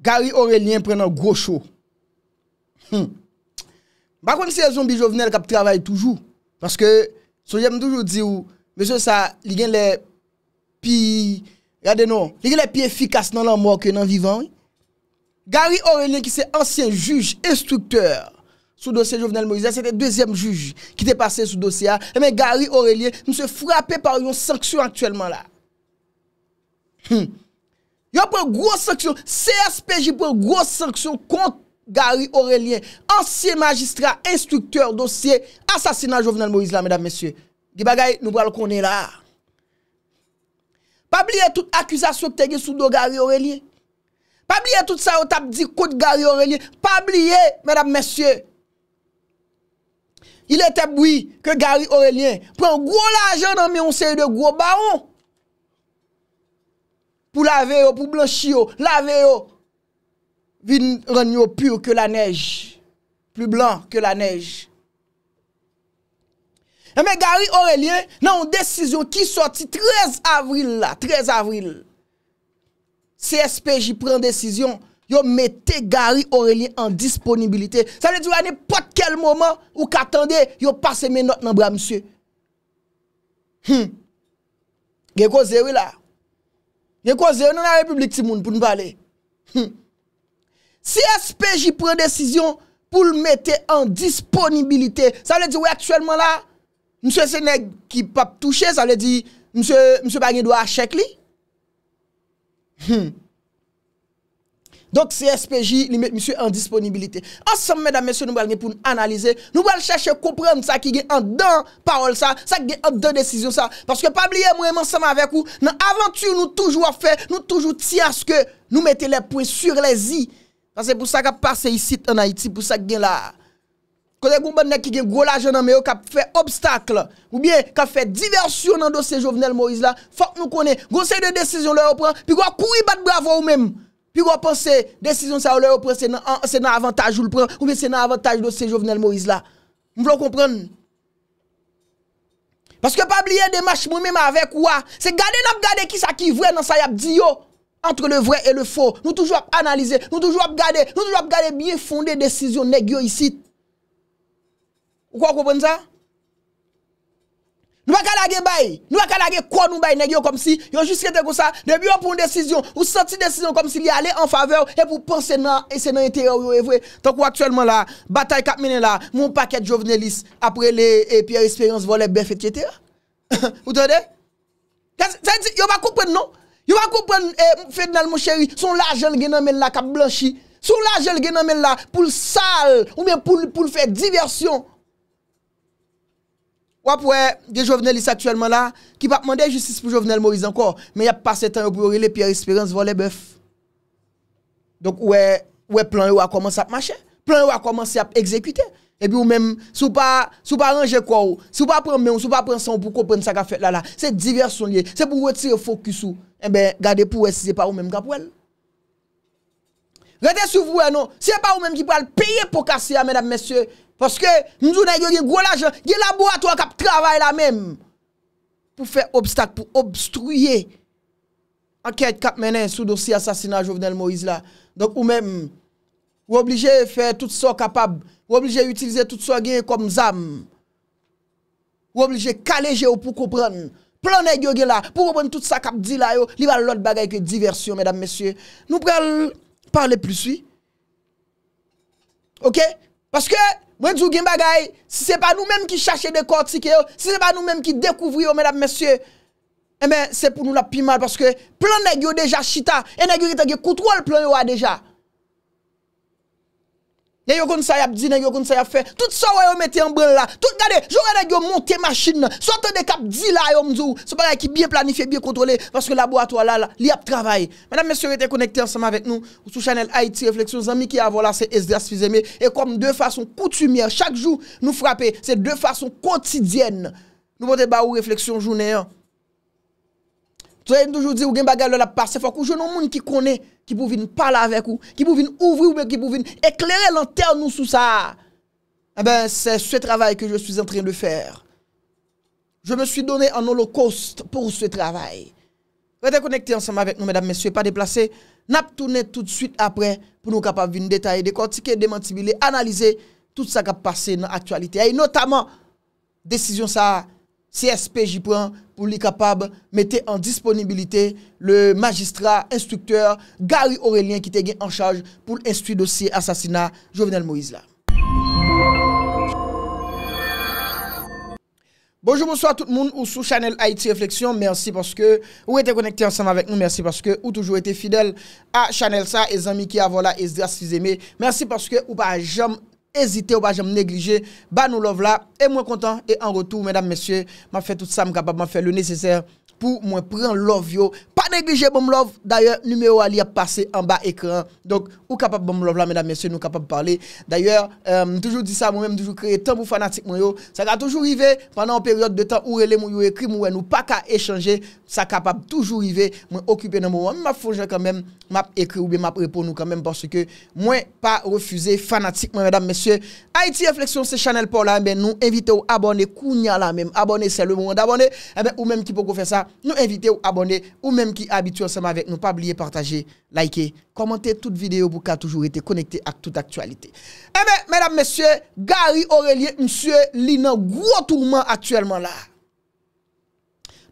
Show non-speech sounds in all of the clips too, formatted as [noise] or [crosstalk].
Gary Aurelien pren nan gros chou. Hmm. Bakon se yon bi Jovenel kap travay toujou. Panske, sou jem toujou di ou, mèche sa, li gen le pi... Yade nou, li gen le pi efikas nan nan mokè nan vivan. Gary Aurelien ki se ansyen juj, instrukteur, sou dosye Jovenel Morizel, se te dezem juj, ki te pase sou dosye a, e men Gary Aurelien, nou se frapè par yon sanksyon aktuellement la. Hmm. Hmm. Yo prè gross sanksyon, CSPJ prè gross sanksyon kont Gary Aurelien, ansye magistrat, instrukteur dosye, asasina jovenel Moïse la, mèdap mèsyè. Di bagay, nou bral konè la. Pa blie tout akwizasyon ptege sou do Gary Aurelien. Pa blie tout sa otap di kout Gary Aurelien. Pa blie, mèdap mèsyè. Il etè boui ke Gary Aurelien prè un gros laje nan mè yon sey de gros baron. pou lave yo, pou blanchi yo, lave yo, vi ranyo pur ke la nej, plus blan ke la nej. Eme Gary Aurelien nan yon desisyon ki sorti 13 avril la, 13 avril, CSPJ pren desisyon, yo mette Gary Aurelien en disponibilite. Sa ne diwa nipot kel moman ou katande yo pase men not nan bra msye. Hmm, genko zewi la, Yen kwa ze, yon nan la republik ti moun pou nou pale. Hmm. Si SPJ pren desisyon pou l mette en disponibilite, sa wè di wè aktuelman la, msè Sénèk ki pap touche, sa wè di msè Bagnedoua Chekli. Hmm. Hmm. Donk se SPJ li met misyo en disponibilite. Asan mèdame se nou bal gen pou nou analize, nou bal chache komprende sa ki gen an dan parol sa, sa ki gen an dan desisyon sa. Paske Pabliye mwen seman avek ou, nan aventure nou toujou a fe, nou toujou ti aske nou mette le pouen sur le zi. Sa se pou sa ka pase yisit an Haiti, pou sa gen la. Konek ou mwen nek ki gen gwo la jenan meyo, ka fe obstakle, ou bien ka fe diversyon nan dosye jovenel Moïse la, fok nou konen gwo se de desisyon le opren, pi gwa kou yi bat bravo ou menm. Pi wap konse, desizyon sa ou lè wap konse, se nan avantaj ou l'pren, ou mi se nan avantaj do se jovenel Moïse la. Mwen vlou kompren. Paske pa bliye de mashmou mèm avèk wè, se gade nan gade ki sa ki vwè nan sa yap diyo, antre le vwè et le fò, nou toujou ap analize, nou toujou ap gade, nou toujou ap gade, biye fonde desizyon negyo isi. Wè wap kompren sa? Nou akalage bay, nou akalage kwa nou bay negyo kom si, yon jist kete kon sa, debi yon pon desisyon, ou soti desisyon kom si li ale en faveur, ep ou pense nan, ese nan yon teror yon evwe. Tonk ou aktuelman la, batay kap mene la, moun paket jovenelis, apre [laughs] non? eh, le, e, pier experience vo le bef et kete ya. Ote de? Kasi, yon va koupen non? Yon va koupen, e, mwen fèd nan mwen chèri, son la jel genan men la kap blanchi, son la jel genan men la pou l sal, ou men pou l fè diversyon. Wap wè, de jovenel isa aktuelman la, ki pa pman de justice pou jovenel moriz ankor, men yap pase tan yo pou yore le pier espérance vo le bèf. Donk wè, wè plan yo e a komanse ap mache, plan yo e a komanse ap ekzekute, epi ou men, sou pa, sou pa range kwa ou, sou pa pren men ou, sou pa pren san ou pou kompren sa gafet la la, se divers son liye, se pou wè tire fokus ou, en ben gade pou wè si se pa ou men gap wèl. Regardez sous vous, hein, non. C'est pas vous-même qui pouvez payer pour casser, hein, mesdames, messieurs. Parce que nous avons eu un gros l'argent. Il y a un laboratoire qui travaille là-même. Pour faire obstacle, pour obstruer. Enquête qui a mené sous dossier assassinat Jovenel Moïse là. Donc vous-même, vous obligé de faire tout ce capable. Vous obligé d'utiliser tout ce qui comme ZAM. Vous obligé de caler pour comprendre. Planer là. Pour comprendre tout ça qui a dit là. Il y a l'autre bagaille que diversion, mesdames, messieurs. Nous prenons. Parle pluswi. Ok? Paske, mwen djou gen bagay, si se pa nou menm ki chache de kot si ke yo, si se pa nou menm ki dekouvri yo, men ap mesye, e men, eh se pou nou la pi mal, paske, plan negyo deja chita, e negyo kita ge koutou al plan yo a deja. Et sa yap di, yon sa Tout ça yon mette en branle là. Tout gade, j'aurais yon monte machine. sote de kap dit la yon mzou. Ce bagay ki bien planifié, bien contrôlé. Parce que laboratoire là, là, li ap travail. Mesdames, messieurs, êtes connectés ensemble avec nous. Sous channel Haïti Réflexion. Amis qui avons là, c'est Esdras Fizeme. Et comme de façon coutumière, chaque jour, nous frapper. C'est deux façons quotidiennes. Nous pote ba Réflexions réflexion journée. Hein. Tou a yon toujou di ou gen bagay lola pa se fok ou joun ou moun ki kone ki pou vin pala avek ou, ki pou vin ouvri ou men ki pou vin eklere lanter nou sou sa. A eh ben, se sou e travay ke je sou entren de fer. Je me sou donen an holo kost pou sou e travay. Ve te konekte ansama avek nou, medam, men sou e pa deplase, nap toune tout suite apre pou nou kapav vin detaye de konti ke demantibilè, analize tout sa kap pase nan aktualite. E notaman, desisyon sa, CSP jy pren, pour les capable de en disponibilité le magistrat instructeur Gary Aurélien qui était en charge pour instruire dossier assassinat Jovenel Moïse là. Bonjour, bonsoir tout le monde ou sous Channel Haïti Réflexion. Merci parce que vous êtes connecté ensemble avec nous. Merci parce que vous toujours été fidèle à Channel ça et amis qui a voilà et Merci parce que vous pas jamais Ezite wajam neglije, ba nou lov la, e mwen kontan, e an rotou mwen dam mesye, ma fe tout sa mkabab, ma fe le nesezer. Mwen pren lòv yo, pa neglije bon lòv D'ayèr, numeyo a li ap pase an ba ekran Donk, ou kapap bon lòv la, mwenam mèsyè Nou kapap pale, d'ayèr euh, Toujou di sa, mwen mèm toujou kreye Tanpou fanatik mwen yo, sa ka toujou rive Panan an peryote de tan ou rele mwen yo ekri mwen Ou pa ka echange, sa kapap toujou rive Mwen okipe nan mwen, mwen map fonjè Kanmèm, map ekri ou be map repon nou Kanmèm, parce ke mwen pa refuse Fanatik mwen, mwenam mèsyè Aiti Reflexyon se chanel pou la, mwen mèm nou Nou evite ou abonde ou menm ki habitual seman vek nou pa blie partaje, laike, komante tout videyo pou ka toujou ete konekte ak tout aktualite. Ebe, eh medam mesye, Gary Aurelien, msye li nan gwo tourman aktuelman la.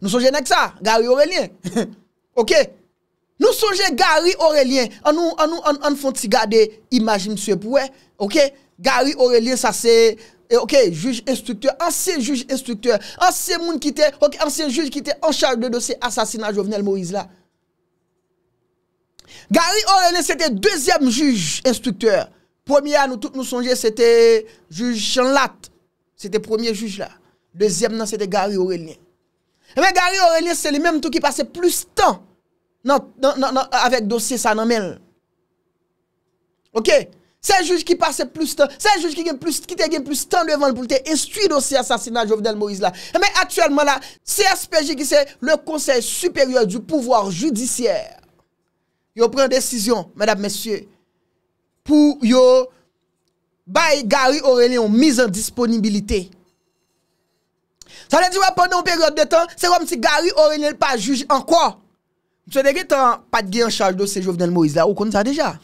Nou sonje nek sa, Gary Aurelien. [laughs] Ok. Nou sonje Gary Aurelien. An nou an an fon ti gade imajin msye pou we. Ok. Gary Aurelien sa se... Et OK, juge instructeur, ancien juge instructeur, ancien monde qui était ok, ancien juge qui était en charge de dossier assassinat Jovenel Moïse là. Gary Aurélien c'était deuxième juge instructeur. Premier à nous tous nous songer c'était juge Chanlat. C'était premier juge là. Deuxième non c'était Gary Aurélien. Mais eh Gary Aurélien c'est le même tout qui passait plus de temps avec dossier ça OK Se juge ki pase plus tan, se juge ki te gen plus tan devan pou lte estui dosi asasina Jovenel Moïse la. Emen, atyèlman la, CSPJ ki se le konsey superior du pouvoar judisyèr yo pren desisyon, mèdap mèsyè, pou yo bay Gary Aurelien yon mizan disponibilite. Sa lè di wè pendant ou periode de tan, se wèm si Gary Aurelien pa juge an kwa? Mse deke tan pat gen chal dosi Jovenel Moïse la, ou kon sa deja?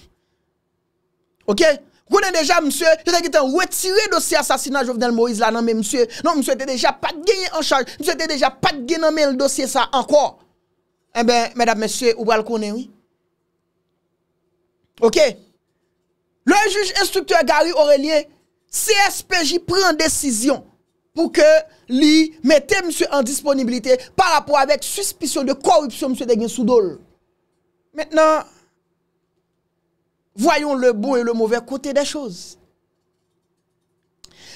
OK Vous connaissez déjà monsieur, je sais qu'il retiré retiré dossier assassinat Jovenel Moïse là non mais monsieur, non monsieur était déjà pas gagné en charge, monsieur était déjà pas gagné dans le dossier ça encore. Eh ben mesdames messieurs, ou le connaître oui. OK Le juge instructeur Gary Aurélien CSPJ prend décision pour que lui mette monsieur en disponibilité par rapport avec suspicion de corruption monsieur Deguen Soudol. Maintenant Voyons le bon et le mauvais côté des choses.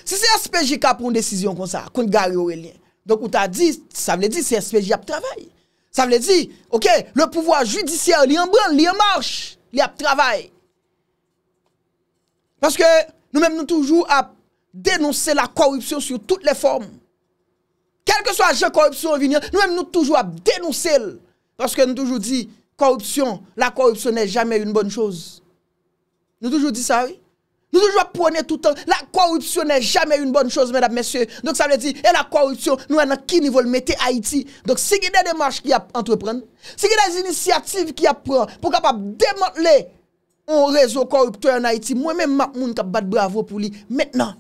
Si c'est SPJ qui a pris une décision comme ça, contre Gary Aurélien, donc on t'a dit, ça veut dire que c'est SPJ qui a travaillé. Ça veut dire, ok, le pouvoir judiciaire, il en branle, il en marche, il a travail. Parce que nous-mêmes, nous toujours à dénoncer la corruption sur toutes les formes. Quel que soit la corruption nous-mêmes, nous toujours à dénoncer. Parce que nous toujours dit, corruption, la corruption n'est jamais une bonne chose. Nou toujou di sa, wè? Nou toujou ap pwone toutan. La korupsyon nè jamè yon bon chos, mèdap mèsyè. Dok sa wè di, e la korupsyon nou anan ki nivòl metè Haiti. Dok sigi dè demarche ki ap entrepren. Sigi dè zinisiative ki ap pran pou kapap demote lè on rezo koruptyon en Haiti. Mwen mè mè moun kap bat bravo pou li. Mètenan,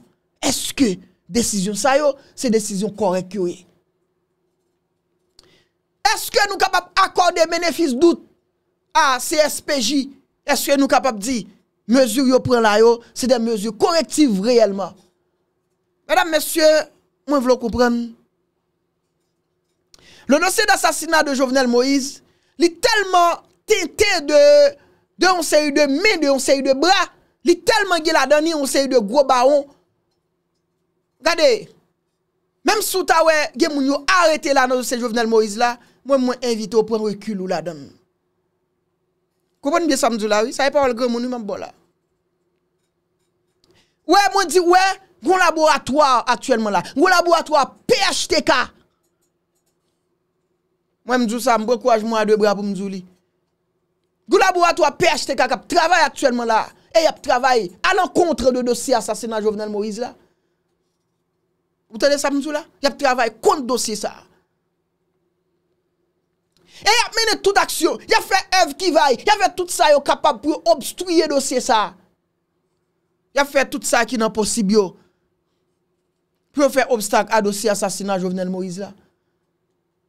eske, desisyon sa yo, se desisyon korèk yo e. Eh? Eske nou kapap akorde mènefis dout a CSPJ. Eske nou kapap di, e, mesures yo prend là c'est des mesures correctives réellement. Mesdames, messieurs, moi vous comprendre. Le dossier d'assassinat de Jovenel Moïse, il est tellement teinté de de on de mains, de on série de bras, il est tellement la donné on de gros barons. Regardez. Même sous ta ouais, arrêté là dans dossier Jovenel Moïse là, moi moi invite au prendre recul ou la Kouboni biye sa mzou la wè, sa yè pa wè lè gwen moun wè mbò la. Wè mwen di wè, gwen laboratoire atyèlman la, gwen laboratoire PHTK. Mwen mzou sa, mwen kouaj mwen a dè bra pou mzou li. Gwen laboratoire PHTK kap travay atyèlman la, e yèp travay anan kontre de dosye asasina Jovenel Moïse la. Wè mwen diye sa mzou la, yèp travay kontre dosye sa. E ya mene tout aksyon, ya fè ev ki vay, ya fè tout sa yo kapab pou yo obstruye dosye sa. Ya fè tout sa ki nan posibyo pou yo fè obstak a dosye asasina Jovenel Moïse la.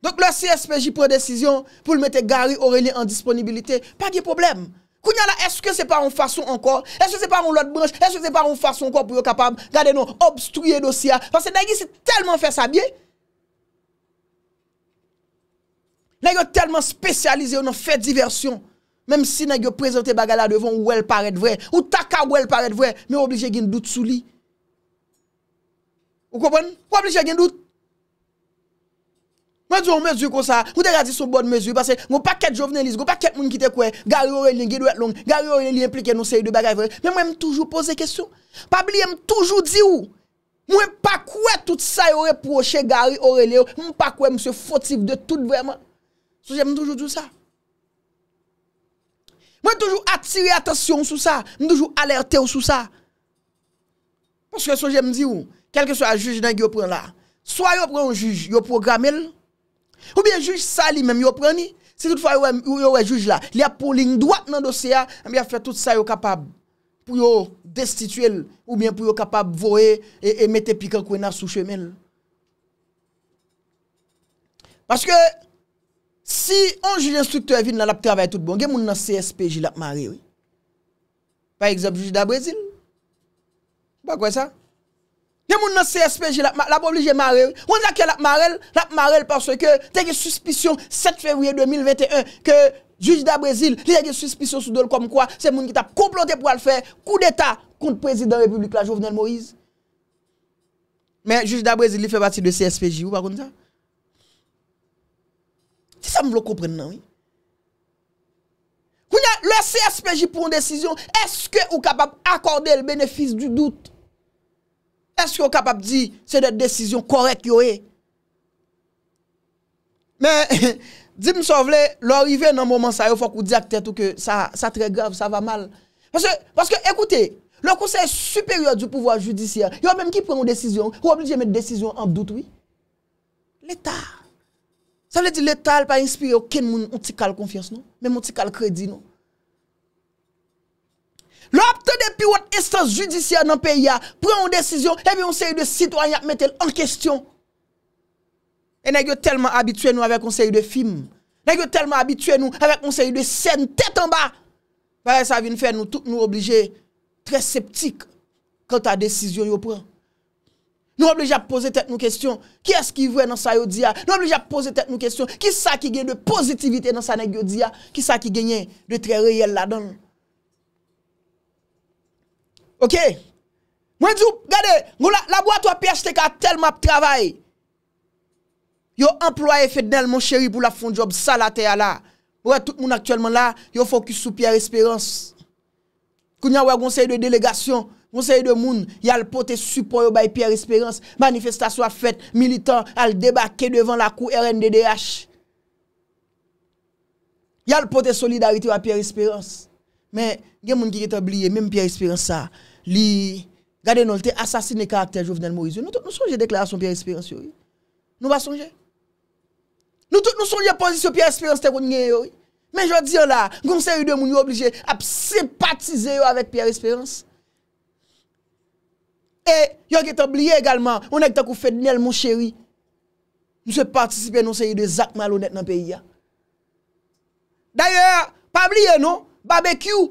Donk le CSPJ pren desisyon pou l mette Gary Aurélie en disponibilite, pa gye problem. Kounyan la, eske se pa yon fason ankor, eske se pa yon lot branche, eske se pa yon fason ankor pou yo kapab gade nou obstruye dosya. San se dayi si telman fè sa biye. Nè yon telman spesyalize ou nan fè diversyon. Mèm si nè yon prezante baga la devon ou el paret vre. Ou taka ou el paret vre. Mè ou obligè gen dout sou li. Ou kopon? Ou obligè gen dout? Mè diyon mè zyu kon sa. Mè dey radi sou bon mè zyu. Mè se mwen paket jovenelis. Mwen paket mwen kite kwe. Gari Orelen gen dout long. Gari Orelen li implike nou se yi de baga vre. Mè mwen mwen toujou pose kesyon. Pabli mwen toujou di ou. Mwen mwen pakwe tout sa yo reproche Gari Orelen yo. Mwen mwen pakwe Sou jè mwen toujou djou sa. Mwen toujou atire atasyon sou sa. Mwen toujou alerte ou sou sa. Paske sou jè mwen di ou, kelke sou a juj nan ki yo pren la. Sou a yo pren ou juj, yo programe el. Ou bien juj sa li men yo pren ni. Si tout fwa yo wè juj la, li a pou lin doat nan dosya, an bi a fwe tout sa yo kapab pou yo destituel. Ou bien pou yo kapab voe e, e mette pika kwen na sou chemel. Paske, Si on juge instructeur dans le travail tout bon, gen moun nan CSPJ l'a est oui. Par exemple juge da Brésil. Pas quoi ça Gen moun nan CSPJ l'a la obligé de oui. On a que l'a marel, l'a marel parce que as une suspicion 7 février 2021 que juge da Brésil, il a une suspicion sous dol comme quoi c'est moun qui t'a comploté pour le faire coup d'état contre le président de la République la Jovenel Moïse. Mais juge da Brésil il fait partie de CSPJ ou pas comme ça Ti sa m vlo kompren nan wè? Kounya, le CSPJ proun desisyon, eske ou kapap akorde l benefis du dout? Eske ou kapap di se dete desisyon korek yo e? Men, di m sou vle, lor ive nan mouman sa yo fok ou di akte tout ke sa tre grave, sa va mal. Paske, paske, ekoute, le konsey superior du pouvoi judisyon, yo menm ki proun desisyon, ou oblije met desisyon an dout wè? L'Etat Sa vle di letal pa inspir yo ken moun mouti kal konfians nou, men mouti kal kredi nou. Lopte depi wot estans judisyen nan peya, pren yon desisyon, evi yon sey yon de sitwanyak metel en kestyon. E negyo telman abitwe nou avek yon sey yon de fim, negyo telman abitwe nou avek yon sey yon de sen, tetan ba, vare sa vin fè nou tout nou oblije, tre septik, kant a desisyon yo pren. Nou ap leje ap pose tet nou kwestyon, ki eski vwe nan sa yo diya, nou ap leje ap pose tet nou kwestyon, ki sa ki genye de pozitivite nan sa neg yo diya, ki sa ki genye de tre reyel la don. Ok, mwen djou, gade, mwen la, la bwa to ap piache te ka tel map travay, yo employe fe denel mwen cheri pou la fon job sa la te ya la, mwen tout moun aktuelman la, yo fokus sou pier espirans, Koun yon wè gonsèy de delegasyon, gonsèy de moun, yal pote support yo bay Pierre Espérance, manifestasyon a fèt, militant, al debake devan la kou RNDDH. Yal pote solidarite yo a Pierre Espérance. Men, gen moun ki gete obliye, menm Pierre Espérance sa, li gade nolte asasine karakter jovenel Morizio. Nou sonje deklarasyon Pierre Espérance yo yon? Nou ba sonje? Nou sonje pozisyon Pierre Espérance te koun nye yo yon? Men jwa diyon la, goun seri de moun yo oblije ap sempatize yo avèk Pierre Espérance. E, yon ki te obliye egalman, yon ek tak ou fèd nel moun chéri. Mwen se patisipe nou seri de Zak Malounet nan peyi ya. Danyè, pa obliye nou, Babekiu,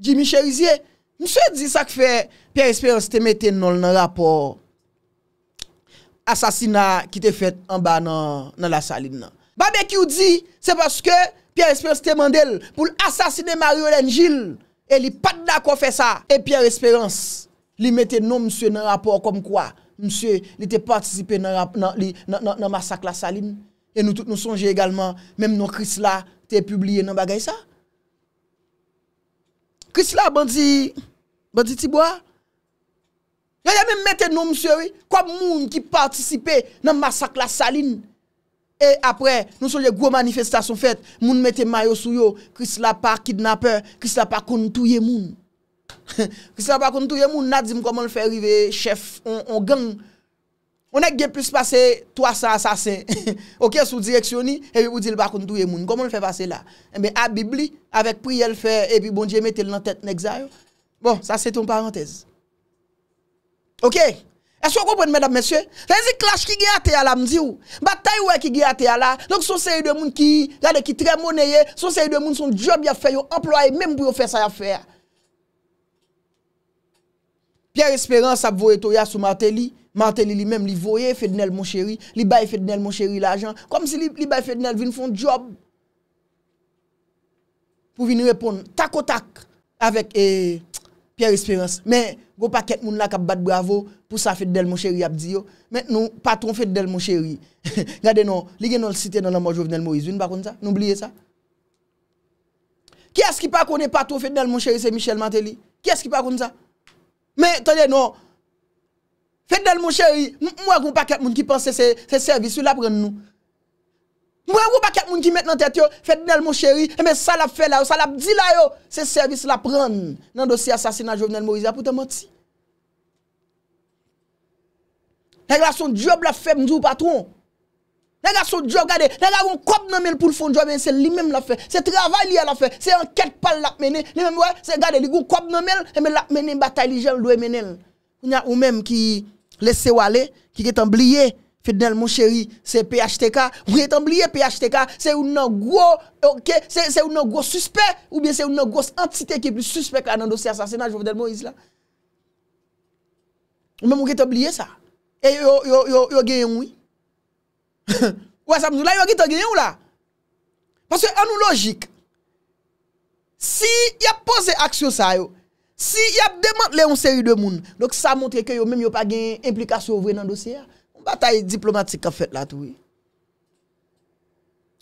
Jimmy Cherizye, mwen se di sa k fè, Pierre Espérance te mette nol nan rapor asasina ki te fèt an ba nan la saline nan. Babekiu di, se paske Pierre Esperance te mandel pou l'assasine Mario Lengil. E li pat na kon fe sa. E Pierre Esperance li mette nou msye nan rapor konm kwa. Msye li te patisipe nan masak la saline. E nou sonje egalman, menm nou Chris la te publie nan bagay sa. Chris la bandi, bandi tibwa. Ya ya menm mette nou msye wè, konm moun ki patisipe nan masak la saline. E apre, nou sou lè gwo manifestasyon fèt, moun mette mayo sou yo, Krist la pa kidnapper, Krist la pa kontouye moun. Krist [laughs] la pa kontouye moun, nadzim koman l fè rive, chef, on gang. Onèk gen plus pase 300 asase, [laughs] ok, sou direksyon ni, ebi wi ou di l pa kontouye moun, koman l fè vase la? Ebe a Bibli, avek priyè l fè, ebi bon diye mette l nan tèt nèk zayon. Bon, sa se ton parantez. Ok. Ok. Eswa kompwen, mèdam, mèsyè? Fè yon zi klasj ki ge ate ala mzi ou. Ba tay wè ki ge ate ala. Donk son se yon dè moun ki yade ki tre moneye. Son se yon dè moun son job ya fè, yon employe, mèm pou yon fè sa ya fè. Pierre Esperance ap voye to ya sou Martelly. Martelly li mèm li voye, fè d'nel mou chéri. Li bay fè d'nel mou chéri la jan. Kom si li bay fè d'nel vin fon job. Pou vin repon tak o tak. Avèk e... Pierre Espérance. Mais, go paquet moun la kap bat bravo pour sa fête d'elle mon chéri Mais yo. Maintenant, patron fait d'elle mon chéri. [laughs] Regardez non, li gen non cité dans la mort Jovenel Moïse, une par ça, n'oubliez ça. Qui est-ce qui pas connaît patron fait d'elle mon chéri, c'est Michel Mantelli. Qui est-ce qui pas comme ça Mais attendez non. fête d'elle mon chéri, moi pas paquet moun qui pense c'est service là prendre nous. Mwen wou pa ket moun ki met nan tet yo, Fet nel mon chéri, Emen eh sa la fe la yo, Sa la di la yo, Se servis la pren, Nan dosi asasina Jovenel Morizia, Pouten mwoti. Nèk la son job la fe mdou patron, Nèk la son job gade, Nèk la wou kop nan men pou l'fon job, Emen se li men la fe, Se travay li a la fe, Se anket pal la men, Ne men wou, Se gade li wou kop nan men, Emen la men en batay li jen lwè men el. Nèk ou men ki lese wale, Ki ketan bliye, Fidel, mon chéri, c'est PHTK. Vous êtes oublié PHTK, c'est un gros, ok, c'est un gros suspect, ou bien c'est une grosse entité qui est plus suspecte dans le dossier assassinat de Jovenel Moïse là. Même vous êtes oublié ça. Et yo, yo, yo, yo, gagné oui. [laughs] ouais, ça me là, yo, gagné ou là. Parce que, en nous logique, si y a posé action ça, yo, si y a demandé une série de monde, donc ça montre que yo même yo pas gagné implication ouvrir dans le dossier. Batae diplomatik ka fet la tou e.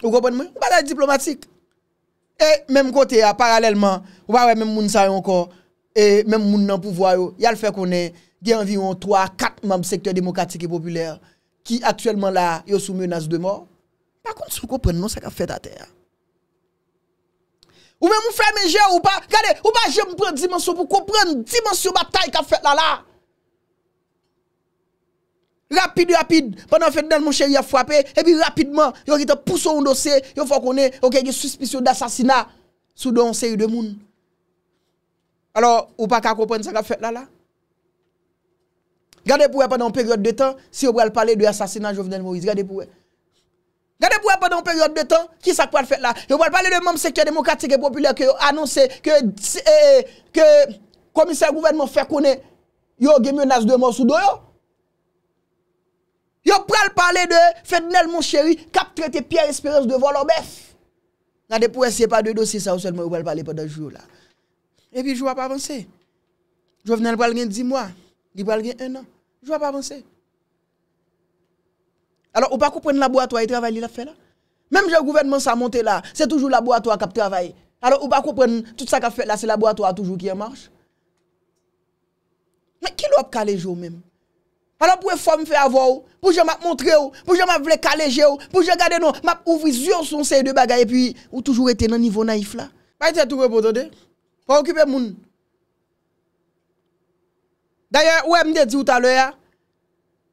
Ou kopon mwen? Batae diplomatik. E, menm kote ya, paralelman, ou pa we menm moun sa yon kon, e menm moun nan pouvwayo, yal fe konen, gen anviyon 3, 4 mam sektor demokratik e popüler, ki atwèlman la, yo sou menas de mor. Bakon, sou kopon non sa ka fet a te ya. Ou menm mwen fè menje ou pa, kade, ou pa jè mwen pren dimensyon pou kopren dimensyon batae ka fet la la. Rapide, rapide, pandan fèdèl moun chèri a fwapè, epi rapidman, yon ki te pousse yon dosè, yon fò konè, yon ke yon suspisyon d'assassinat, soudon sè yon demoun. Alors, ou pa ka kompène sè ka fèdè la la? Gade pouè pandan periode de tan, si yon pral pale de yon assassinat, Jovenel Moïse, gade pouè. Gade pouè pandan periode de tan, ki sak pral fèdè la? Yon pral pale de mòm sektèl demokratik e popüler ki yon annonsè, ki komissèl gouverne mò fè konè, Yo pral parler de Fednel, mon chéri, cap traité Pierre Espérance de vol bœuf. Regardez pour essayer pas de dossier ça ou seulement vous pral parler pendant jour là. Et puis, je ne pas avancer. Je Jovenel pral gen 10 mois, il pral gen 1 an. Je ne pas avancer. Alors, ou pas comprendre laboratoire, et travaille, il a fait là. Même le gouvernement ça monté là, c'est toujours laboratoire qui travaille. Alors, ou pas comprendre tout ça qu'a fait là, c'est laboratoire toujours qui en marche. Mais qui l'a calé jour même? A lò pou e fòm fè avò ou, pou jè m ap montrè ou, pou jè m ap vle kalè jè ou, pou jè gade nou, m ap ouvri zyon son sey de bagay e pi ou toujou etè nan nivou naif la. Pa itè tou repotode, pou okype moun. Dè yè, ou m de di ou talò ya,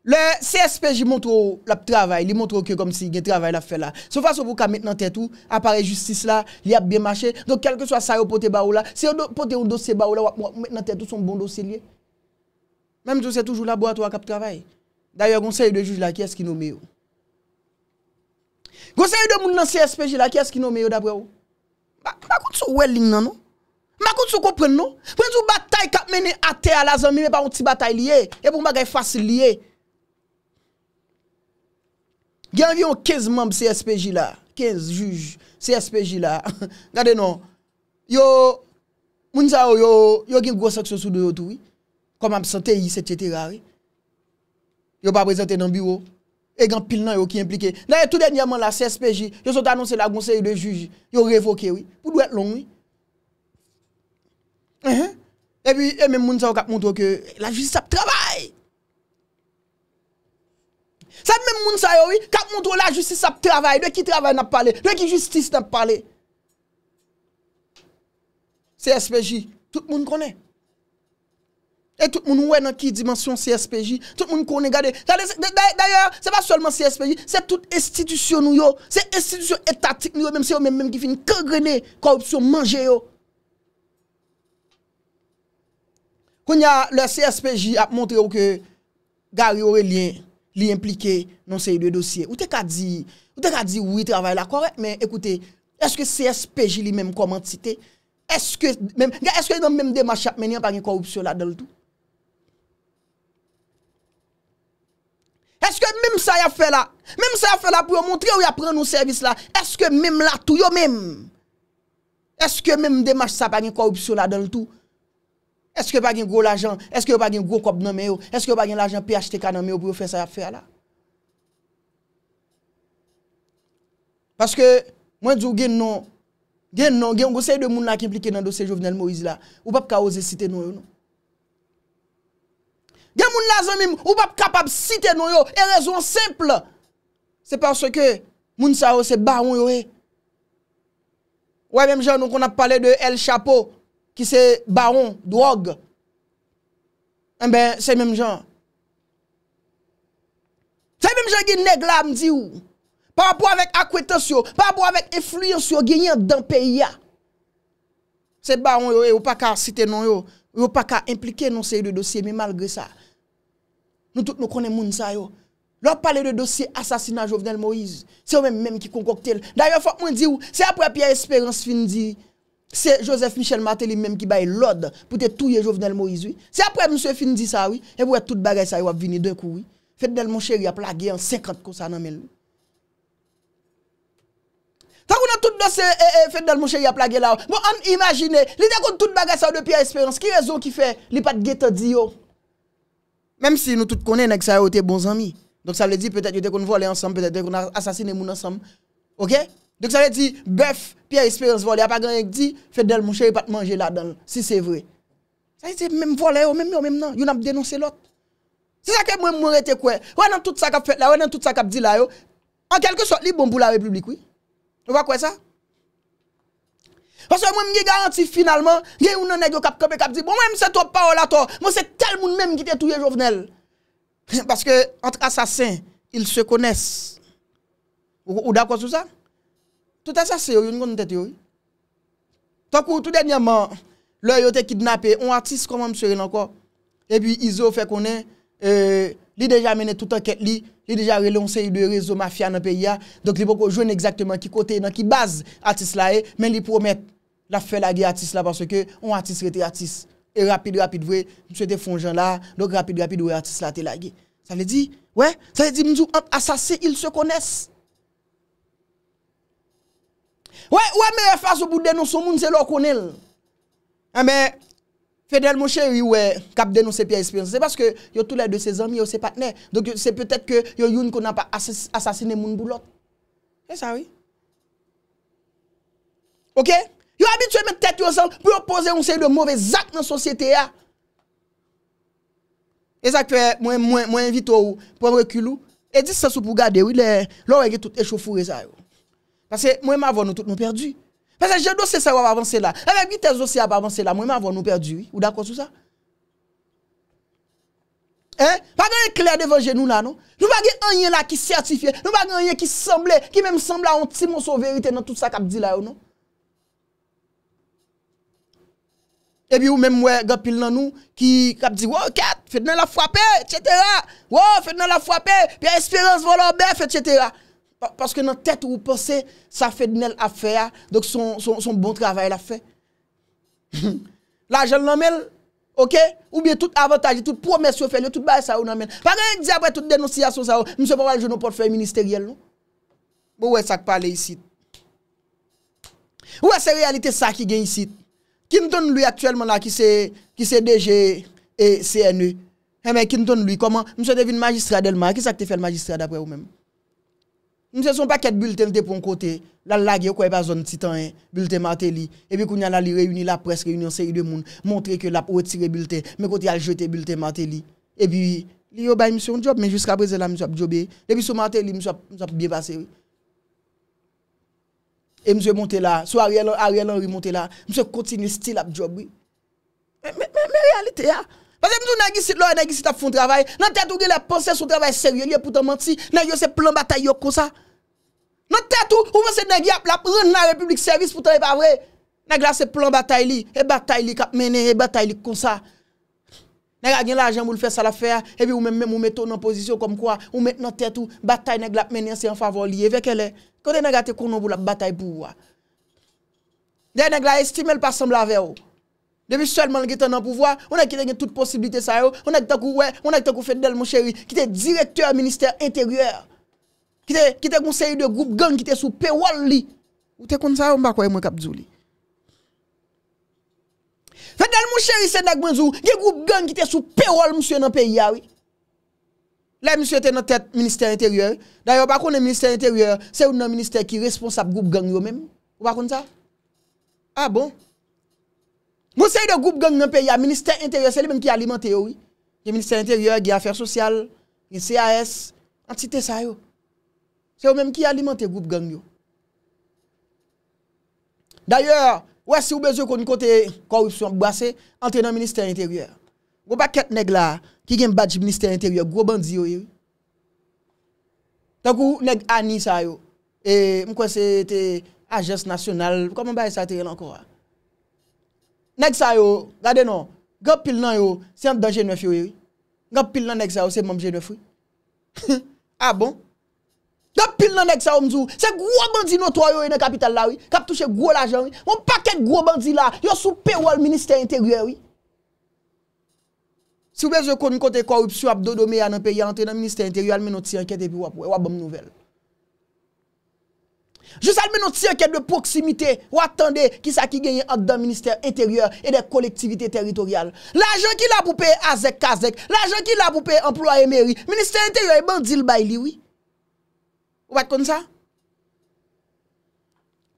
le CSP jè montrò ou la ptravay, li montrò ki kom si gen travay la fè la. Se fwa sou pou ka met nan tèt ou, apare justice la, li ap ben mache, donk kelke swa sa yo pote ba ou la, se yo pote un dosè ba ou la, wap m wap met nan tèt ou son bon dosè liye. Mèm jousè toujou la bo a tou a kap travay. Da yò gonsè yò de jùj la, kè s'ki nou mè yò? Gonsè yò de moun nan CSPJ la, kè s'ki nou mè yò dapre yò? Mè kon sou welling nan nou? Mè kon sou kompren nou? Mè kon sou batay kap mè ne ate ala zan mè mè pa yon ti batay liye? E pou mè gè yon fass liye? Genvi yon kez mamb CSPJ la. Kez jùj CSPJ la. Gade nou? Yo, moun nisa yo, yo gen gò seksyon sou do yo tou yi? Kom absente yi, se tjetera, yi. Yo pa prezente nan biro. Egan pil nan yo ki implike. Nan yon tout den yaman la CSPJ, yo sot anonsi la gonseri de juj, yo revoke, yi. Pou do et lon, yi? E pi, e men moun sa yo kap moun tro ke, la jujis sa p'travay! Sa men moun sa yo, yi, kap moun tro la jujis sa p'travay, doye ki travay nan pale, doye ki jujis sa p'travay. CSPJ, tout moun konen. E tout moun wè nan ki dimansyon CSPJ Tout moun kone gade Dèye, dèye, dèye, dèye, dèye Se pa solman CSPJ Se tout estitisyon nou yo Se estitisyon etatik nou yo Mèm se yo mèm mèm ki fin kè grene korupsyon manje yo Koun ya le CSPJ ap montre yo ke Gari yore li en Li implike nan se yi dè dosye Ou te ka di Ou te ka di wè yi travè la kore Mèm, ekoute, eske CSPJ li mèm koman tite Eske, mèm, gè, eske li mèm mèm demachap Mèm ni an par yi korupsyon la dèl tou Eske mèm sa ya fè la? Mèm sa ya fè la pou yo montre ou ya pren nou servis la? Eske mèm la tou yo mèm? Eske mèm demache sa pa gen korupsyon la don l'tou? Eske pa gen gwo l'ajan? Eske yo pa gen gwo kop nanmè yo? Eske yo pa gen l'ajan PHTK nanmè yo pou yo fè sa ya fè la? Paske mwen djou gen non, gen non, gen on gosey de moun la ki implike nan dosè jovenel Moïse la, ou pap ka ose site nou yo non. non. Gen moun nazan mim, ou pap kapab site nou yo, e rezon simple, se paswè ke moun sa ou se baron yo e. Ou e menm jan, nou kon ap pale de El Chapo, ki se baron, drog. En ben, se menm jan. Se menm jan gen neg labn di ou, pa wap wap wap akwetans yo, pa wap wap wap efluyans yo genyen dan pe ya. Se baron yo e, ou pa kar site nou yo, Vous pas qu'à impliquer dans ces dossiers, mais malgré ça, nous tous nous connaissons ça. yo Leur parler de dossier assassinat Jovenel Moïse, c'est eux-mêmes même qui concoctent. D'ailleurs, faut que dire, c'est après Pierre Espérance fin c'est Joseph Michel Martelly même qui baille l'ordre pour te tuer Jovenel Moïse. Oui. C'est après monsieur fin dit ça, oui. Et vous êtes tout bagage ça, vous venir deux coups, oui. Faites-le, mon chéri, a plagué en 50 comme ça dans mes T'as qu'on a tout dans ces eh, eh, fêtes mon y a plagié là. Bon, on imagine, il était tout toute ça de Pierre Espérance. Qui raison qui fait les pas de guetta Même si nous tous connaissons que ça a été bons amis. Donc ça veut dire peut-être qu'on volait volé ensemble, peut-être qu'on a assassiné mon ensemble. OK Donc ça veut dire bœuf Pierre Espérance volé, a pas grand dit Fedel mon il pas manger là-dedans si c'est vrai. Ça veut dire même volé même même non, yo n'a dénoncé l'autre. C'est ça que moi moi rete quoi. Ouais dans tout ça qu'a fait là, ouais dans tout ça qu'a dit là yo. En quelque sorte, li bon pour la République oui. Vous voyez ça? Parce que moi, je garantis finalement, il y a un nègre qui a dit, bon, même c'est toi pas là, toi, moi, c'est tel monde même qui t'a tué Jovenel. [laughs] Parce que, entre assassins, ils se connaissent. Ou, d'accord sur ça? Tout assassin, il y a une tête, théorie Tant tout dernièrement, l'œil a été kidnappé, on artiste, comment Monsieur encore? Et puis, ils ont fait qu'on est, euh, Li deja menè tout an ket li, li deja relonsè yu de rezo mafya nan pe ya, donk li pou konjwen exactement ki kote nan, ki baz atis la e, men li promet la fè la ge atis la, panso ke ou atis rete atis, e rapide rapide vwe, mswe te fonjan la, donk rapide rapide wwe atis la te la ge. Sa li di, wè? Sa li di, mswe, asase, il se konesse. Wè, wè, mwè, fase, wè, mwè, mwè, mwè, mwè, mwè, mwè, mwè, mwè, mwè, mwè, mwè, mwè, mwè, mwè, mwè, mwè, mwè Fedele mouche yu kapden ou se piye esperanse. Se baske yon toule de se zami ou se patne. Donk se petek yo yon konan pa asasine moun boulot. E sa wè. Ok? Yo habituè mè tèt yon san pou yo pose yon se yon mouve zak nan sosyete ya. E zak mwen invite ou pou mwen rekulou. E dis se sou pou gade wè. Lò wè ge tout e choufoure sa yon. Pase mwen mavon nou tout nou perdi. E sa wè. Pese gen dosye sa wap avanse la, ewe biten dosye wap avanse la, mwen avon nou perdiwi, ou dakot sou sa? Eh, bagan yon kler devon genou la nou? Nou bagan yon la ki sertifiye, nou bagan yon ki semble, ki menm sembla ontimou sou verite nan tout sa kap di la ou nou? Ebi ou menm wè gapil nan nou, ki kap di, wò, kat, fet nan la fwapè, tchetera, wò, fet nan la fwapè, pi espirans vò lò bè, fet tchetera. Paske nan tèt ou posè, sa fè din el a fè ya, dok son bon travèl a fè. [laughs] La jèl nan men, ok? Ou bè tout avantage, tout promès yo fè, lè tout bè sa ou nan men. Parè, di apè tout denonciasyon sa ou, msè pa wè jèl nou pot fè ministeriel nou? Ou wè sa k pa lè yisit? Ou wè se realite sa ki gen yisit? Kim ton luy aktuelman la ki se DG et CNU? Kim ton luy? Msè devine magistrat delman, ki sa ki te fè l magistrat apè ou mèm? Mwen se son paket bulten vete pou an kote, la lage yo kwa e pa zon titan e, eh, bulten mante li. E vi kounyan la li reyuni la pres, reyuni an seri de moun, montre ke la ou etire bulten, me kote al jete bulten mante li. E vi, li yo baye mwen son job, men jusqu'apreze la mwen so ap job e, le vi sou mante li mwen so ap biva seri. E mwen se monte la, sou a realan remonte la, mwen se konti ni sti la bulten mante li. Me realite ya, mwen se mwen a gisi la, a gisi ta foun travay, nan te atouge la panse sou travay seri, li pou ta manti, nan yo se plan batay yo kosa. Non te tou ouve se negi ap la prene nan republik servis pou te repavre. Negi la se plan batay li. E batay li kap mene, e batay li konsa. Negi la gen la jen mou l fè sa la fè. E vi ou mè mè mou mè tou nan pozisyon kom kwa. Ou mè nan te tou batay negi la mene se yon favo li. E vekele. Kote negi la te konon pou la batay pou wwa. De negi la estime l pa sembla ve wwa. De mi chelman l gete nan pou wwa. Ou nè ki te gen tout posibilite sa yo. Ou nè ki te kou wè. Ou nè ki te kou fè del mou chéri. Ki te direkteur minister inter Ki te goun se yu de goup gang ki te sou pe wol li. Ou te kon sa yon bakwa yon mwen kap djou li. Fè dal moun chèri sè ndak mwen zou. Gen goup gang ki te sou pe wol moun se yon nan pe yaw. Lè moun se yon ten nan tet minister interior. Da yon bakoun nen minister interior. Se yon nan minister ki respons ap goup gang yon men. Ou bakoun sa? Ha bon. Moun se yon de goup gang yon pe yaw. Gen minister interior se li men ki alimante yon. Gen minister interior, gen afer sosyal, gen CIS. Antite sa yon. Se ou menm ki alimante group gang yo. D'ayor, wè si ou bezyo koni kote korupsyon bwase, an te nan minister interior. Wè ba ket neg la ki gen bwaj minister interior, gwo bandzi yo yoy. Tan kou neg ani sa yo, mwen kwen se te ajez nasyonal, wè koman ba yon satire lan kora. Neg sa yo, gade non, gwa pil nan yo, se an dan jenwef yo yoy. Gwa pil nan neg sa yo, se mwen jenwef yo. A [laughs] ah bon? Gapil nan ek sa omzou, se gwo bandi notroyo yon e kapital la, kap touche gwo l'ajan, moun paket gwo bandi la, yon soupe wòl minister interyon. Si wè jò kon yon kote korupsyon ap do do me a nan pe, yon ante nan minister interyon, almenot si anket epi wap wè, wap bom nouvel. Jous almenot si anket de proksimite, wak tende ki sa ki genye ak dan minister interyon e de kolektivite teritorial. L'ajan ki la poupe azek kazek, l'ajan ki la poupe employe mèri, minister interyon yon e bandi l'bayli wè. Ou bat kon sa?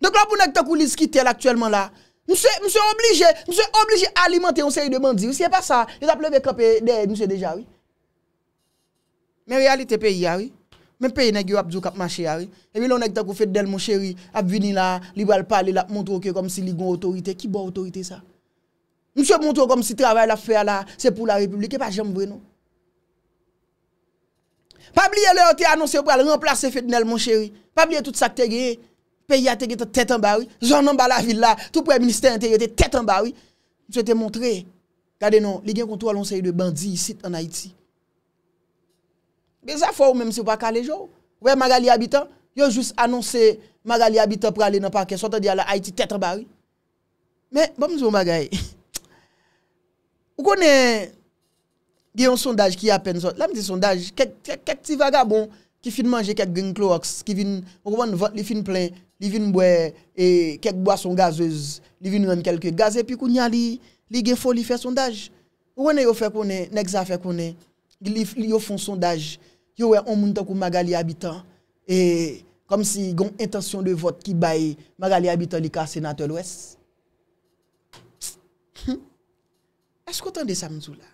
Donk la pou nek takou lise skitel aktuellement la, msè, msè oblige, msè oblige alimente, msè yi demandi, msè yi e pas sa, yi tap leve kapè, msè deja, oui. Men realite peyi, oui. Men peyi negyo apjou kap mache, oui. E mi lon nek takou fet del mon chéri, apvini la, li balpali la, mwontro ke kom si li gon otorite, ki bon otorite sa? Msè mwontro kom si travè la fè la, se pou la republik, e pa jem vre nou. Pabliye lè anonsè ou pral renplase fèdnel moun chèri. Pabliye tout sa ktè gè. Pèyè a tè gè tè tè tè mbari. Zon nan bala vila, tout prè minister intè yò tè tè tè mbari. Jwè tè montré. Kade nan, lè gen kontou alonsè yò de bandi yon site an Haiti. Bez a fò ou mèm se wakalè jò. Wè magali abitan, yon jous anonsè magali abitan pralè nan parke. Sotan di ala Haiti tè tè mbari. Mè, bon mizou magali. Ou konè... il y a un sondage qui a à peine sorti. Là, je sondage, quelques petits vagabonds qui viennent manger quelques green clocks, qui viennent, on comprend, vote, ils viennent plein, ils viennent boire et quelques boissons gazeuses, ils viennent rendre quelques gaz, et puis qu'on y a, ils font faire sondage. Ou on au fait qu'on est, nexa fait qu'on est, ils font sondage, ils ont un monde comme Magali habitant, et comme si ils ont intention de vote qui baille Magali habitant, les cas sénateur l'Ouest. Hum? Est-ce qu'on entend ça, là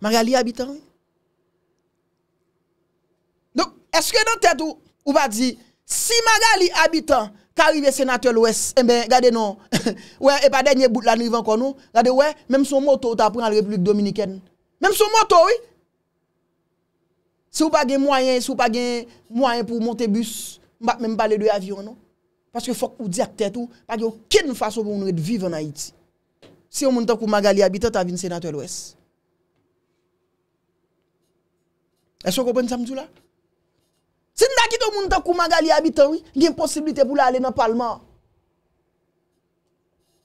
Magali abitan wè? Donk, eske nan tet ou Ou pa di, si Magali Abitan, ka arrive senatuel wè eh Mbè, gade non, wè, e pa denye Bout la nivankon nou, gade wè Mèm sou moto ou ta prè nan Republik Dominiken Mèm sou moto wè Si ou pa gen mwayen Si ou pa gen mwayen pou monte bus Mbak mèm pale de avyon nou Paske fok ou di ak tet ou, pa gen Kin fasyon pou nou et vive nan Haiti Si ou mwen tenkou Magali abitan ta vin senatuel wè E son kopen sa mdjou la? Se nda kitou moun takou magali abitan wè, gen posibilite pou la alè nan palman.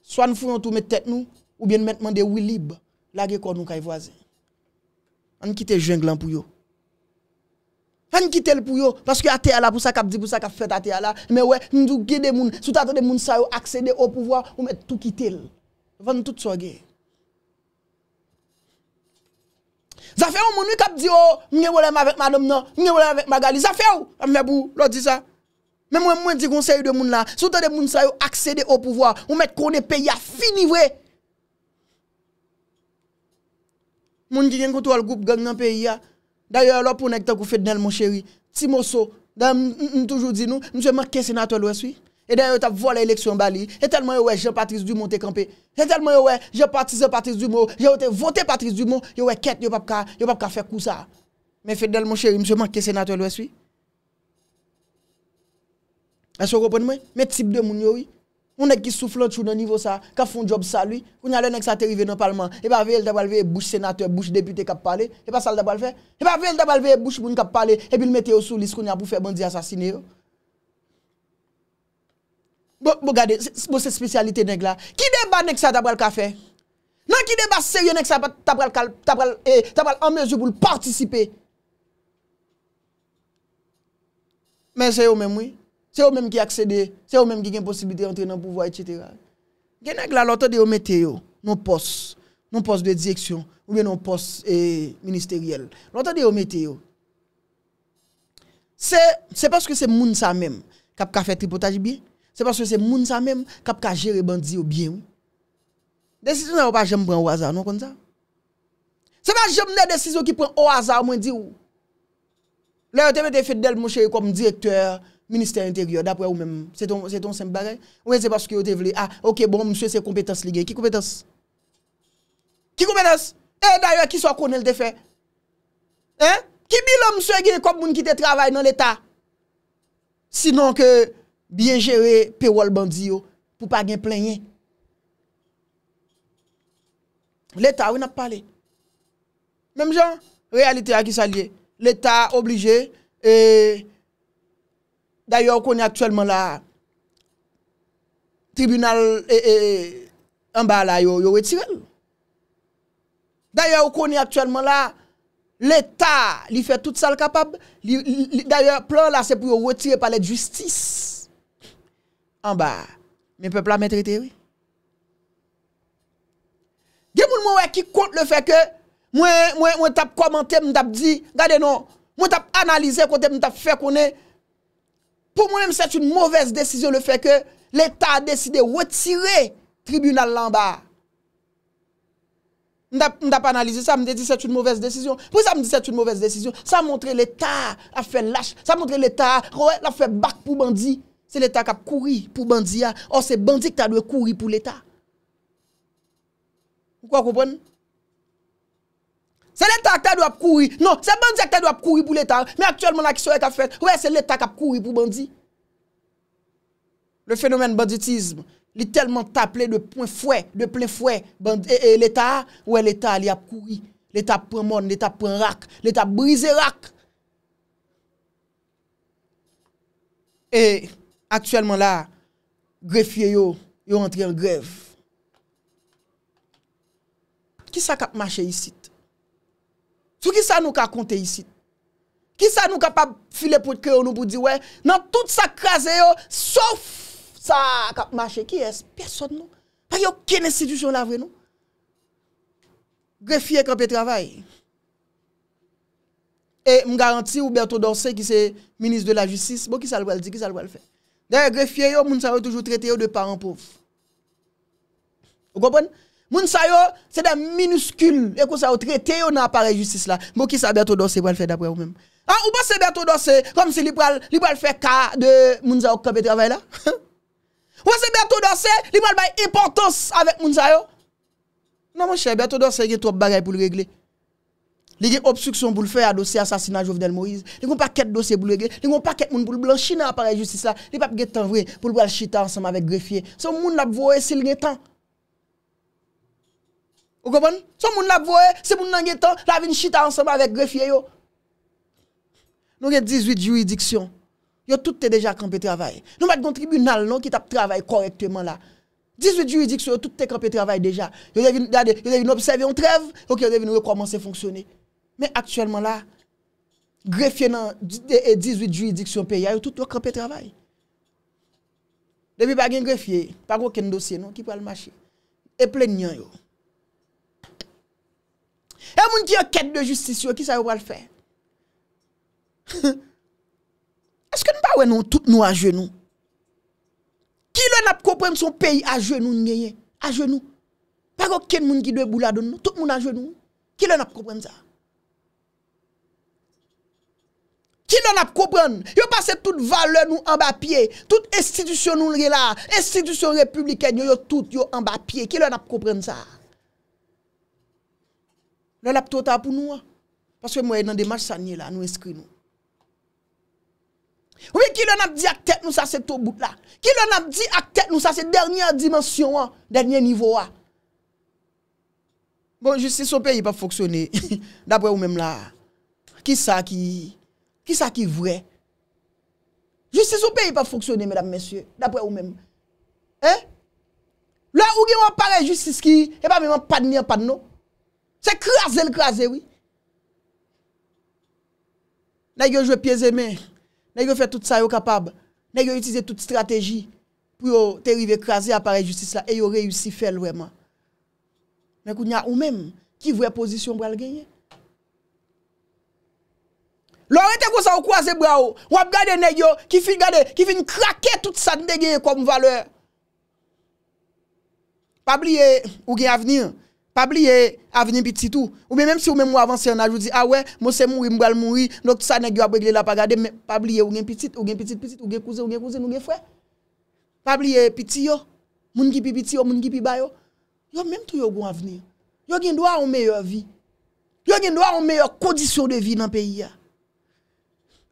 So an foun an tou mè tèt nou, ou bien mè tmè de wè lib, la ge kon nou kay vwaze. An kite jenglan pou yo. An kite l pou yo, paske ate alè pou sa kap di, pou sa kap fèt ate alè, mè wè, mè djou gè de moun, souta tè de moun sa yo akse de ou pou vwa, ou mè tout kite l. Van tout so gè. Zafè ou moun wik ap di ou, mwenye wole m avèk ma nom nan, mwenye wole m avèk ma gali, zafè ou, mwenye wè bou, lò di sa. Mè mwen mwen di konsè yu de moun la, sou tè de moun sa yu akse de ou pouvoa, ou mèt konè peya, fini wè. Moun di jen koutou al goup gang nan peya, dè yò lò pounèk ta kou fèd nel mò chèwi, ti mò so, dè moun toujou di nou, moun jè mò kesen ato lò eswi. E den yon tap vo la eleksyon bali, e telman yon wè Jean-Patrice Dumont te kampe, e telman yon wè Jean-Patrice Dumont, yon wè voté Patrice Dumont, yon wè ket, yon wè pap ka, yon wè pap ka fè kousa. Men fedel mon chéri, msè manke senatèl wè swi? Mè sou koupon mwen? Mè tip de moun yowi? Moun ek ki soufflant chou nan nivou sa, ka foun job sa lwi, koun yon lè nèk sa terive nan palman, e ba vè yon tap alve e bouch senatèl, bouch deputè kap pale, e pa sal tap alve? E ba vè yon Bo gade, bo se spesyalite neg la. Ki deba nek sa tabral kafe? Nan ki deba se yo nek sa tabral tabral eh, amejo pou l'partisipe? Men se yo men mwi? Se yo men ki akse de? Se yo men ki gen posibite entre nan pouvoi, et cetera? Gen neg la, loto de yo me te yo, nou pos, nou pos de direksyon, nou men nou pos e, ministeriel. Loto de yo me te yo. Se, se paske se moun sa men, kap kafe tripotaj bi, Se pa sou se moun sa mèm kap ka jere bandi ou byen ou. Desisyon nan wap pa jem pran waza, non kon sa? Se pa jem ne desisyon ki pran waza, mwen di ou. Le yo te mette fedel mouche kom direktor minister intèryor dapwe ou mèm. Se ton semp barel? Ou e se pa sou ki yo te vle? Ah, ok, bon, msou se kompetans li gen. Ki kompetans? Ki kompetans? E, dayo, ki sa konel te fe? Hein? Ki bilan msou gen kom moun ki te travay nan l'Etat? Sinon ke bien gérer payroll bandi yo pour pas gagner plein l'état on n'a parlé même genre réalité à qui ça l'état obligé et d'ailleurs on est actuellement là tribunal en bas là yo yo retiré d'ailleurs qu'on est actuellement là l'état il fait tout ça capable d'ailleurs plan là c'est pour retirer par la justice An ba, mè pepla mè trite wè. Gè moun mou wè ki kont le fè kè, mwen tap komante mwen tap di, gade nou, mwen tap analize kote mwen tap fè konè, pou mwen mè sè t'une mouves decizyon le fè kè, l'Etat a deside wè tire tribunal lan ba. Mwen tap analize sa, mwen te di sè t'une mouves decizyon. Pou sa mwen te di sè t'une mouves decizyon, sa moun tre l'Etat a fè lache, sa moun tre l'Etat a fè bak pou bandi. Se l'Etat kap kouri pou bandi ya, or se bandi ki ta dwe kouri pou l'Etat. Ou kwa koupon? Se l'Etat ki ta dwe kouri, non, se bandi ki ta dwe kouri pou l'Etat, me aktuelman la ki sou ek a fwet, ouwe se l'Etat kap kouri pou bandi. Le fenomen banditisme, li telman taple de plen fwet, de plen fwet, e eh, eh, l'Etat, ouwe l'Etat li ap kouri. L'Etat pren mon, l'Etat pren rak, l'Etat brise rak. E... Aktuelman la, grefye yo, yo entre en grev. Ki sa kap mache yisit? Sou ki sa nou ka konte yisit? Ki sa nou ka pa file pou kreyo nou pou di we? Nan tout sa kras yo, sof sa kap mache. Ki es? Person nou. Pa yo kene sedujon la vre nou? Grefye kap e travay. E m garanti ouberto dorsen ki se minis de la jisis, bo ki sa l wèl di, ki sa l wèl fe. D'ailleurs, greffier, yo, moun sa yo toujours traité de parents pauvres. Vous comprenez? Moun sa yo, c'est des minuscules. Et qu'on sa yo traité yo dans l'appareil justice là. Moi qui sa bientôt dossier pour le faire d'après vous-même. Ah, ou pas c'est bientôt comme si li pral, li pral cas de moun sa yo travail là? [laughs] ou c'est bientôt dossier, li pral bay importance avec moun sa yo? Non, mon cher, bientôt dossier, il y a trop de pour le régler. Il y a obstruction pour le faire à dossier assassinat Jovenel Moïse. Il n'y a pas de dossier pour le régler. Il n'y a pas de monde pour le blanchir dans l'appareil justice. Il n'y a pas de temps vrai pour le chita ensemble avec greffier. Ce monde l'a voué s'il y a temps. Vous comprenez? Ce monde l'a voué, c'est pour nous temps, la vin chita ensemble avec greffier. Yo. Nous avons 18 juridictions. Yo tout est déjà campé travail. Nous avons un tribunal non, qui travaille correctement là. 18 juridictions, tout est campé travail déjà. Vous avez observé une trêve, vous avez recommencer à fonctionner. Men aktuelman la, grefye nan 18 juridiksyon peyi, a non, yo [laughs] tout wakranpey travay. Demi bagen grefye, pa gwo ken dosye nou, ki pou al mache, e ple nyan yo. E moun ki yo ket de justisyon, ki sa yo wale fe? Eske nou pa wè nou, tout nou a jenou? Ki lè nap kompren son peyi a jenou nyenye? A jenou? Pa gwo ken moun ki dwe bouladoun nou, tout moun a jenou? Ki lè nap kompren sa? Ki lò nap koupren? Yo pase tout vale nou ambapye. Tout estitisyon nou lre la. Estitisyon republiken yo yo tout yo ambapye. Ki lò nap koupren sa? Lò nap tout apounou? Paske mwen nan demache sanye la nou eskri nou. Ouye, ki lò nap di ak tet nou sa se to bout la? Ki lò nap di ak tet nou sa se dernyan dimensyon an? Dernyen nivou an? Bon, justice au peyi pa foksyone. Dabwe ou menm la. Ki sa ki... Ki sa ki vre? Justice eh ou pe yon pa foksyone, dapre ou men. Lè ou gen wapare justice ki, e pa men wapadne yon padno. Se krasè l krasè, wè. Nè yon jwè pye zemè, nè yon fè tout sa yon kapab, nè yon yon itize tout strategi, pou te rive krasè apare justice la, e yon reyoussi fè l wèman. Mè kou nyan ou men, ki vre posisyon wè al genye? Mè kou nyan ou men, Lo ente kwa sa ou kwa ze bra ou, wap gade negyo, ki fin gade, ki fin krake tout sa negye kom vale. Pabliye ou gen avni, pabliye avni piti tou, ou men menm si ou menm ou avansi anajou, di a ah we, mose moui mgal moui, nou tout sa negye wap regle la pa gade, menm pabliye ou gen piti, ou gen piti piti, ou gen kouze, ou gen kouze nou gen fwe. Pabliye piti yo, moun ki pi piti yo, moun ki pi bayo, yo menm tou yo goun avni, yo gen dwa ou meyo vi, yo gen dwa ou meyo kod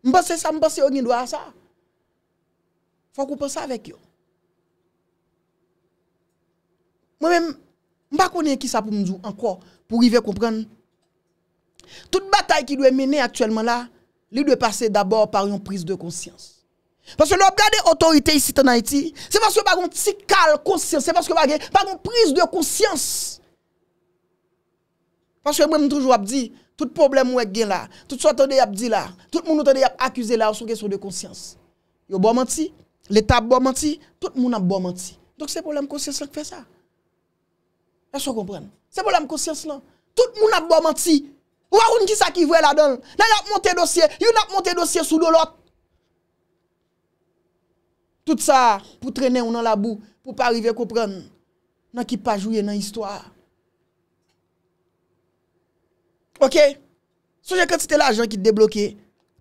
Je pense ça, je pense que vous doit ça. faut qu'on pense avec vous. Moi-même, je ne connais qui ça pour me dire encore, pour arriver à comprendre. Toute bataille qui doit mener actuellement là, il doit passer d'abord par une prise de conscience. Parce que l'on l'autorité ici en Haïti, c'est parce que par un petit cal conscience, c'est parce que par une prise de conscience. Parce que moi, je toujours dit, Tout problem ou ek gen la, tout sou atonde yap di la, tout moun ou atonde yap akuse la ou sou kesyon de konsyans. Yo bo manti, l'etat bo manti, tout moun ap bo manti. Dok se problem konsyans lan ki fe sa. La sou kompren. Se problem konsyans lan, tout moun ap bo manti. Ou akoun ki sa ki vwe la dan. Nan ap monte dosye, yon ap monte dosye sou do lot. Tout sa pou trene ou nan la bou, pou pa arrive kompren, nan ki pa jouye nan histwa a. Ok, soujè kèd se te l'ajan ki te deblokè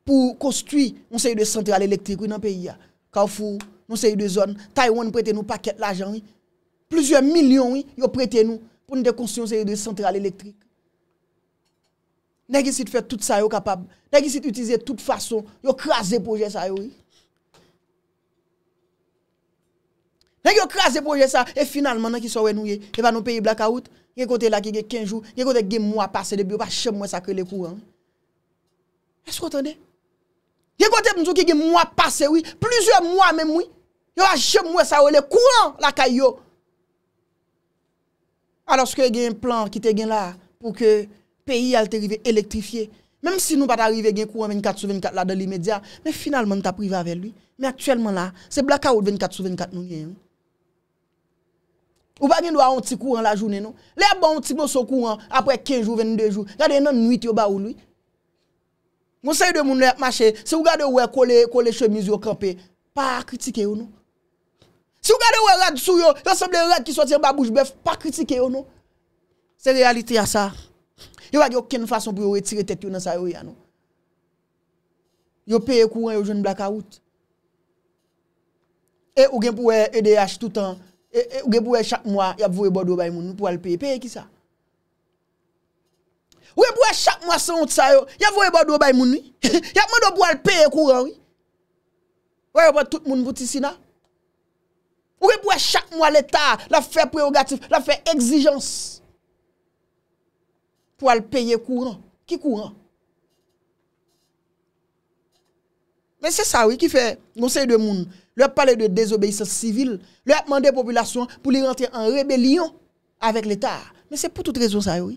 pou konstwi moun se yu de sentral elektrik wè nan peyi ya. Kaoufou, moun se yu de zon, Taiwan prete nou paket l'ajan wè. Plouzyè milyon wè, yo prete nou pou nou de konstwi moun se yu de sentral elektrik. Nè gè si te fè tout sa yo kapab, nè gè si te utize tout fason, yo krasè pou jè sa yo wè. men yo kras de pouje sa, e final manan ki sowe nou ye, e pa nou peyi blakaout, gen kote la ki gen kenjou, gen kote gen mwa pase de bi, yo pa chem mwa sa kre le kouan, esko tande? gen kote mwou ki gen mwa pase wii, plizye mwa men wii, yo pa chem mwa sa kre le kouan la kayo, alos ke gen plan ki te gen la, pou ke peyi al te rive elektrifye, menm si nou pata rive gen kouan 24-24 la de li medya, men finalman ta prive ave lwi, men aktuelman la, se blakaout 24-24 nou gen yon, Ou pa gen do a onti kouran la jounen nou. Le a bon onti bon sou kouran apre 15 jou, 22 jou. Gade yon nou nuit yo ba ou loui. Monsen yon de moun nou ap mache, se ou gade ou we kole, kole chemiz yo krampi, pa kritike yo nou. Se ou gade ou we rad sou yo, yon seble rad ki sotien ba boujbef, pa kritike yo nou. Se realiti a sa. Yo wak yo ken fason pou yo retire tet yo nan sa yo ya nou. Yo peye kouran yo joun blaka out. E ou gen pou we EDH toutan, E, e, ou ge pou e chak mwa, ya vou e bado bay moun pou al peye. Peye ki sa? Ou ge pou e chak mwa son tsa yo, ya vou e bado bay moun, [laughs] ya moun do pou al peye kou ran. Ou ge pou e chak mwa l'Etat la fe preogatif, la fe exijans pou al peye kou ran. Ki kou ran? Men se sa wik ki fe gonsey de moun lè pale de désobeïsans sivil, lè ap mande populasyon pou li rente an rebelyon avèk l'Etat. Mè se pou tout rezon sa yoy.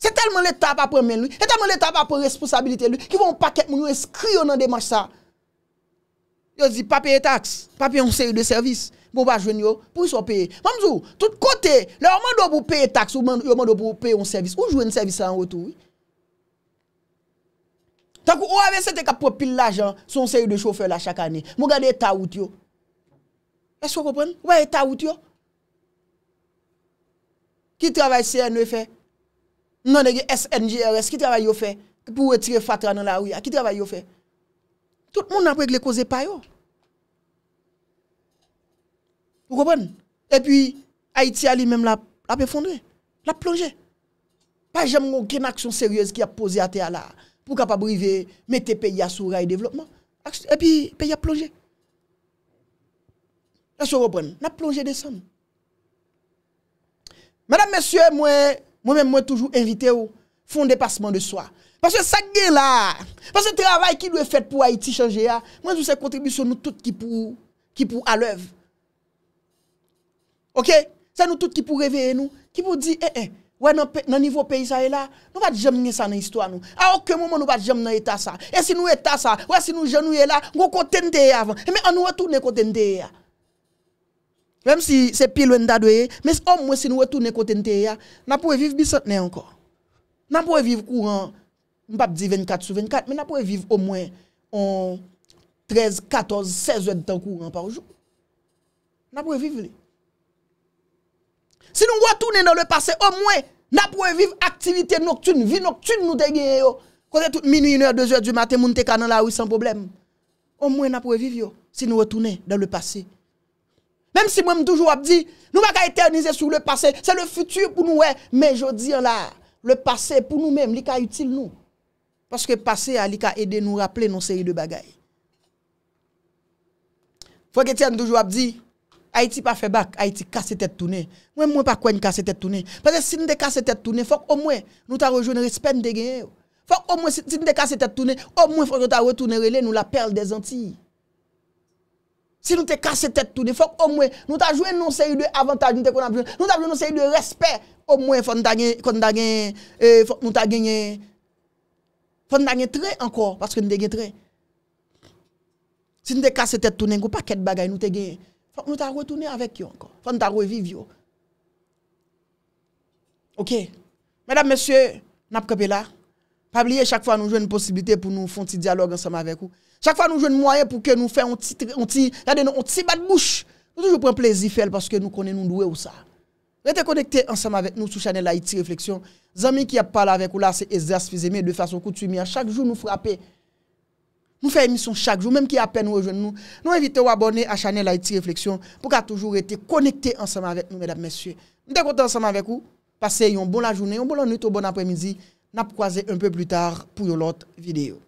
Se telman l'Etat pa premen l'ouy, se telman l'Etat pa pre responsabilité l'ouy, ki voun paket moun yoy skri yon nan demache sa. Yoy zi pa peye taks, pa peye yon seri de servis, pou pa jwen yoy, pou yon sopeye. Mamzou, tout kote, lè oman do pou peye taks, ou man do pou peye yon servis, ou jwen servis sa an wotou yoy. Takou ou ave se te kap propil la jan, son seri de choufe la chakani. Mou gade e taout yo. E sou kopren? Ou e taout yo? Ki travay CNF? Non e ge SNJRS? Ki travay yo fe? Ki pou wetire fatra nan la ouya? Ki travay yo fe? Tout moun apwek le koze payo. Ou kopren? E pi, Haitia li menm la pe fondre. La plonge. Pa jem moun gen aksyon seryez ki ap pose a te ala. pour capable briser, mettre pays à sous rail développement et puis pays à plonger là se reprendre n'a plongé descendre Madame, messieurs, moi, moi-même, moi, toujours invité au fond dépassement de soi. Parce que ça là, parce que travail qui doit fait pour Haïti changer, hein, moi, je ces contribution nous toutes qui pour, qui pour à l'œuvre. Ok? C'est nous tous qui pour réveiller nous, qui pour dire, eh, eh, Ouè nan nivou pey sa e la, nou bat jem nye sa nan histwa nou. A okè mouman nou bat jem nan eta sa. E si nou eta sa, ouè si nou jenou e la, nou kontente e avan. E me anou e toune kontente e ya. Vèm si se pil wènda dweye, mes om wè si nou e toune kontente e ya, nan pou e viv bisotne ankon. Nan pou e viv kouran, mbap di 24 sou 24, men nan pou e viv o mwen 13, 14, 16 wèndan kouran par jou. Nan pou e viv li. Si nous retournons dans le passé, au moins, nous pouvons vivre activité nocturne, vie nocturne nous gagné. Quand tout minuit, une heure, 2h du matin, nous sommes dans la rue sans problème. Au moins, nous pouvons vivre si nous retournons dans le passé. Même si moi, toujours dit, nous ne pas éterniser sur le passé, c'est le futur pour nous. Mais je dis là, le passé pour nous-mêmes, il est utile nous. Parce que le passé a aidé nous rappeler nos séries de bagailles. Faut que toujours dit, Haiti pa febak, Haiti kase tet toune. Mwen mwen pa kwen kase tet toune, pwazè si nou te kase tet toune, fòk omwe, nou ta rejou yon rispen te genye. Fòk omwe, si nou te kase tet toune, omwe fòk nou ta rejou nou la perl non de zanti. Non euh, si nou te kase tet toute, fòk omwe, nou ta jou yon se yon avantage nou te konam this. Nou ta blon nou se yon rispen, omwe fòk nou ta genye. Fòk nou ta genye tre anko, pwazè si nou te genye tre. Sini te kase tet toune, nou pa kede bagay nou te genye. faut que nous retournions retourner avec vous encore. faut que nous revivions. revivre OK. Mesdames messieurs, n'a pas là. Pas oublier chaque fois nous jouons une possibilité pour nous faire un petit dialogue ensemble avec vous. Chaque fois nous jouons un moyen pour que nous fassions un petit un petit regardez un petit de bouche. Nous toujours un plaisir faire parce que nous connaissons nous doués ou ça. Restez connectés ensemble avec nous sur chaîne Haïti Réflexion. Amis qui parlent avec vous là, c'est exaspéré de façon coutumière. Chaque jour, nous frappons. Nous faisons émission chaque jour, même qui à peine nous rejoignent nous. Nous invitons à abonner à Chanel Haïti Réflexion pour qu'à toujours été connecté ensemble avec nous, mesdames, messieurs. Nous sommes contents ensemble avec vous. Passez une bonne journée, une bonne nuit, un bon après-midi. Nous croiser un peu plus tard pour une autre vidéo.